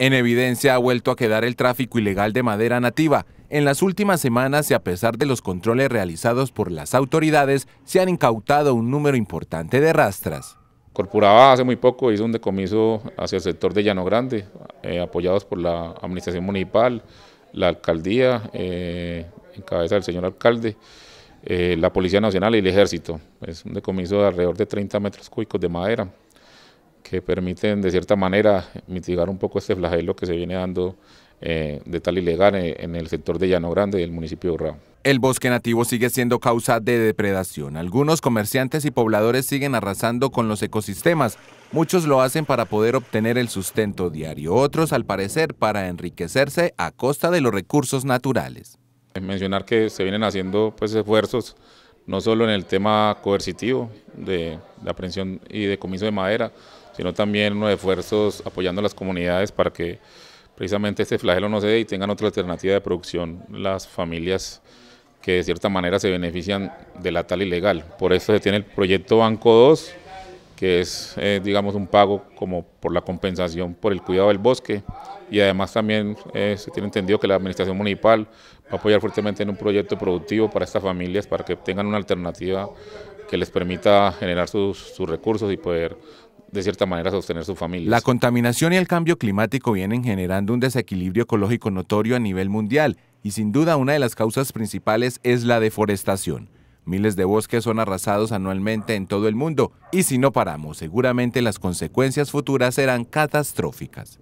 En evidencia ha vuelto a quedar el tráfico ilegal de madera nativa. En las últimas semanas y a pesar de los controles realizados por las autoridades, se han incautado un número importante de rastras. Corporaba hace muy poco hizo un decomiso hacia el sector de Llano Grande, eh, apoyados por la administración municipal, la alcaldía, eh, en cabeza del señor alcalde, eh, la Policía Nacional y el Ejército. Es un decomiso de alrededor de 30 metros cúbicos de madera que permiten de cierta manera mitigar un poco este flagelo que se viene dando eh, de tal ilegal eh, en, el sector de Llano Grande el municipio de Urrao. El bosque nativo sigue siendo causa de depredación. Algunos comerciantes y pobladores siguen arrasando con los ecosistemas. Muchos lo hacen para poder obtener el sustento diario, otros al parecer para enriquecerse a costa de los recursos naturales. Mencionar que se vienen haciendo pues, esfuerzos no solo en el tema coercitivo de, la aprehensión y de comiso de madera, sino también los esfuerzos apoyando a las comunidades para que precisamente este flagelo no se dé y tengan otra alternativa de producción las familias que de cierta manera se benefician de la tal ilegal. Por eso se tiene el proyecto Banco 2, que es, eh, digamos, un pago como por la compensación por el cuidado del bosque y además también eh, se tiene entendido que la administración municipal va a apoyar fuertemente en un proyecto productivo para estas familias para que tengan una alternativa que les permita generar sus, sus recursos y poder de cierta manera sostener su familia. La contaminación y el cambio climático vienen generando un desequilibrio ecológico notorio a nivel mundial y sin duda una de las causas principales es la deforestación. Miles de bosques son arrasados anualmente en todo el mundo y si no paramos, seguramente las consecuencias futuras serán catastróficas.